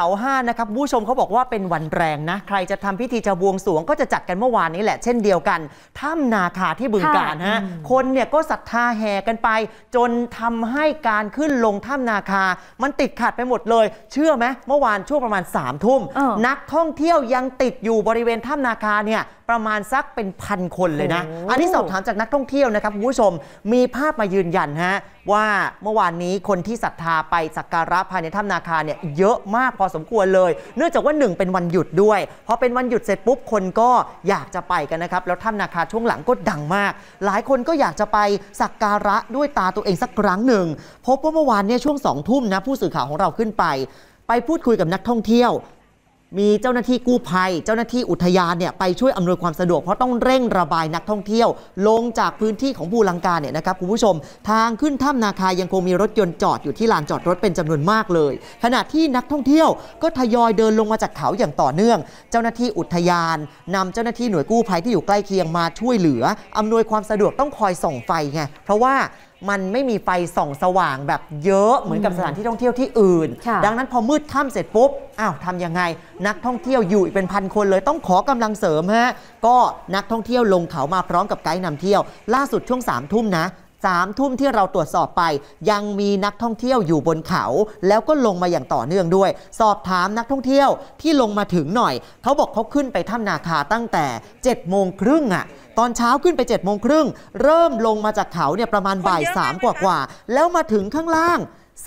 เสาห้านะครับผู้ชมเขาบอกว่าเป็นวันแรงนะใครจะทำพิธีจะบวงสวงก็จะจัดกันเมื่อวานนี้แหละ เช่นเดียวกันถ้ำนาคาที่บึงการฮะคนเนี่ยก็ศรัทธาแห่กันไป จนทำให้การขึ้นลงถ้ำนาคา มันติดขัดไปหมดเลย เชื่อไหมเมื่อวานช่วงประมาณ3ามทุ่มนักท่องเที่ยวยังติดอยู่บริเวณถ้ำนาคาเนี่ยประมาณสักเป็นพันคนเลยนะอันนี้สอบถามจากนักท่องเที่ยวนะครับ ผู้ชมมีภาพมายืนยันฮะว่าเมื่อวานนี้คนที่ศรัทธาไปสักการะภายในถ้ำนาคาเนี่ยเยอะมากพอสมควรเลย เนื่องจากว่าหนึ่งเป็นวันหยุดด้วยพอเป็นวันหยุดเสร็จปุ๊บ คนก็อยากจะไปกันนะครับ แล้วถ้ำนาคาช่วงหลังก็ดังมาก หลายคนก็อยากจะไปสักการะด้วยตาตัวเองสักครั้งหนึ่งพบว่าเมื่อวานเนี่ยช่วงสองทุ่มนะผู้สื่อข่าวของเราขึ้นไป ไปพูดคุยกับนักท่องเที่ยวมีเจ้าหน้าที่กู้ภัย เจ้าหน้าที่อุทยานเนี่ยไปช่วยอำนวยความสะดวก เพราะต้องเร่งระบายนักท่องเที่ยวลงจากพื้นที่ของภูลังกาเนี่ยนะครับคุณผู้ชม ทางขึ้นถ้ำนาคายังคงมีรถยนต์จอดอยู่ที่ลานจอดรถเป็นจำนวนมากเลย ขณะที่นักท่องเที่ยวก็ทยอยเดินลงมาจากเขาอย่างต่อเนื่อง เจ้าหน้าที่อุทยาน นำเจ้าหน้าที่หน่วยกู้ภัยที่อยู่ใกล้เคียงมาช่วยเหลืออำนวยความสะดวกต้องคอยส่องไฟไงเพราะว่ามันไม่มีไฟส่องสว่างแบบเยอะเหมือนกับสถานที่ท่องเที่ยวที่อื่น ดังนั้นพอมืดค่ำเสร็จปุ๊บ อ้าวทำยังไง นักท่องเที่ยวอยู่อีกเป็นพันคนเลยต้องขอกำลังเสริมฮะ ก็นักท่องเที่ยวลงเขามาพร้อมกับไกด์นำเที่ยว ล่าสุดช่วง3ามทุ่มนะ3ทุ่มที่เราตรวจสอบไปยังมีนักท่องเที่ยวอยู่บนเขา แล้วก็ลงมาอย่างต่อเนื่องด้วย สอบถามนักท่องเที่ยวที่ลงมาถึงหน่อย เขาบอกเขาขึ้นไปถ้ำนาคาตั้งแต่ 7โมงครึ่งอะตอนเช้าขึ้นไป7จ็ดโมงครึ่งเริ่มลงมาจากเขาเนี่ยประมาณบ่ายสามกว่าๆแล้วมาถึงข้างล่าง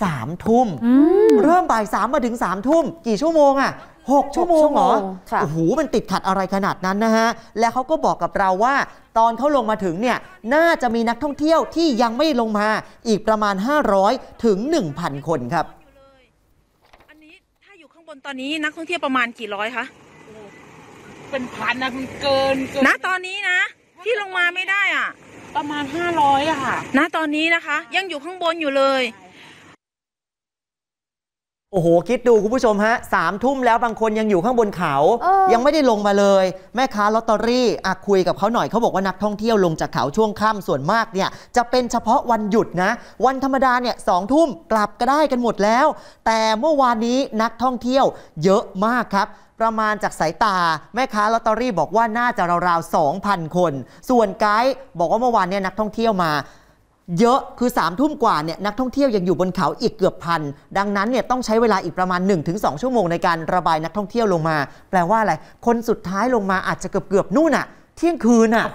สามทุ่มเริ่มบ่ายสามมาถึงสามทุ่มกี่ชั่วโมงอะ6ชั่วโมงเหรอ โอ้โห มันติดขัดอะไรขนาดนั้นนะฮะ และเขาก็บอกกับเราว่า ตอนเขาลงมาถึงเนี่ย น่าจะมีนักท่องเที่ยวที่ยังไม่ลงมา อีกประมาณ 500ถึง1,000คนครับ อันนี้ถ้าอยู่ข้างบนตอนนี้นักท่องเที่ยวประมาณกี่ร้อยคะ เป็นพันนะมันเกินเกินนะตอนนี้นะ ที่ลงมาไม่ได้อ่ะประมาณ500อะค่ะนะตอนนี้นะคะ ยังอยู่ข้างบนอยู่เลยโอ้โหคิดดูคุณผู้ชมฮะสามทุ่มแล้วบางคนยังอยู่ข้างบนเขายังไม่ได้ลงมาเลย แม่ค้าลอตเตอรี่อะคุยกับเขาหน่อยเขาบอกว่านักท่องเที่ยวลงจากเขาช่วงค่ำส่วนมากเนี่ยจะเป็นเฉพาะวันหยุดนะ วันธรรมดาเนี่ยสองทุ่มกลับก็ได้กันหมดแล้ว แต่เมื่อวานนี้นักท่องเที่ยว เยอะมากครับ ประมาณจากสายตา แม่ค้าลอตเตอรี่บอกว่าน่าจะราวๆ2,000 คน ส่วนไกด์ บอกว่าเมื่อวานเนี่ยนักท่องเที่ยวมาเยอะคือ3ามทุ่มกว่าเนี่ยนักท่องเที่ยวยังอยู่บนเขาอีกเกือบพันดังนั้นเนี่ยต้องใช้เวลาอีกประมาณ 1-2 ชั่วโมงในการระบายนักท่องเที่ยวลงมา แปลว่าอะไร คนสุดท้ายลงมาอาจจะเกือบเกือบนู่นอะเที่ยงคืนอ่ะ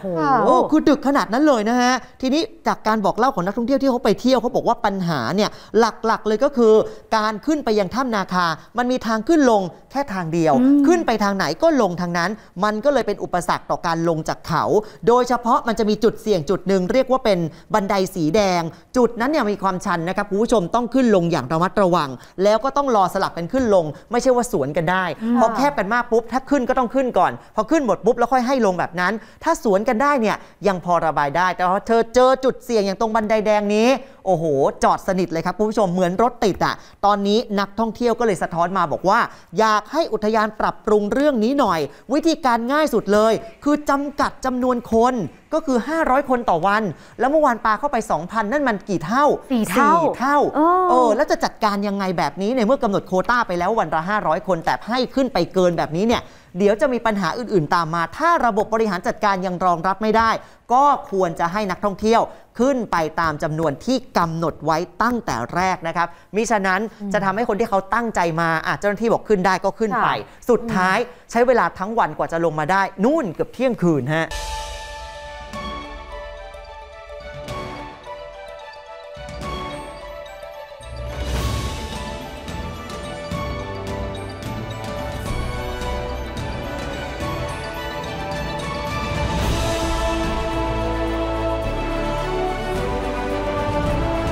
โอ้โหคือดึกขนาดนั้นเลยนะฮะ ทีนี้จากการบอกเล่าของนักท่องเที่ยวที่เขาไปเที่ยวเขาบอกว่าปัญหาเนี่ยหลักๆเลยก็คือ การขึ้นไปยังถ้ำนาคา มันมีทางขึ้นลงแค่ทางเดียว ขึ้นไปทางไหนก็ลงทางนั้น มันก็เลยเป็นอุปสรรคต่อการลงจากเขา โดยเฉพาะมันจะมีจุดเสี่ยงจุดหนึ่งเรียกว่าเป็นบันไดสีแดง จุดนั้นเนี่ยมีความชันนะครับคุณผู้ชมต้องขึ้นลงอย่างระมัดระวัง แล้วก็ต้องรอสลับกันขึ้นลง ไม่ใช่ว่าสวนกันได้ พอแคบกันมากปุ๊บถ้าขึ้นก็ต้องขึ้นก่อนพอขึ้นหมดปุ๊บแล้วค่อยให้ลงแบบนั้นถ้าสวนกันได้เนี่ยยังพอระบายได้ แต่พอเธอเจอจุดเสี่ยงอย่างตรงบันไดแดงนี้ โอ้โห จอดสนิทเลยครับคุณผู้ชมเหมือนรถติดอะ่ะตอนนี้นักท่องเที่ยวก็เลยสะท้อนมาบอกว่า อยากให้อุทยานปรับปรุงเรื่องนี้หน่อย วิธีการง่ายสุดเลย คือจำกัดจำนวนคน ก็คือ 500 คนต่อวัน แล้วเมื่อวานปลาเข้าไป 2,000 นั่นมันกี่เท่า4เท่าเท่าเออแล้วจะจัดการยังไงแบบนี้ในเมื่อกำหนดโคต้าไปแล้ววันละ500 คนแต่ให้ขึ้นไปเกินแบบนี้เนี่ยเดี๋ยวจะมีปัญหาอื่นๆตามมา ถ้าระบบบริหารจัดการยังรองรับไม่ได้ ก็ควรจะให้นักท่องเที่ยวขึ้นไปตามจำนวนที่กำหนดไว้ตั้งแต่แรกนะครับ มิฉะนั้นจะทำให้คนที่เขาตั้งใจมาเจ้าหน้าที่บอกขึ้นได้ก็ขึ้นไป สุดท้ายใช้เวลาทั้งวันกว่าจะลงมาได้ นู่นเกือบเที่ยงคืนฮะ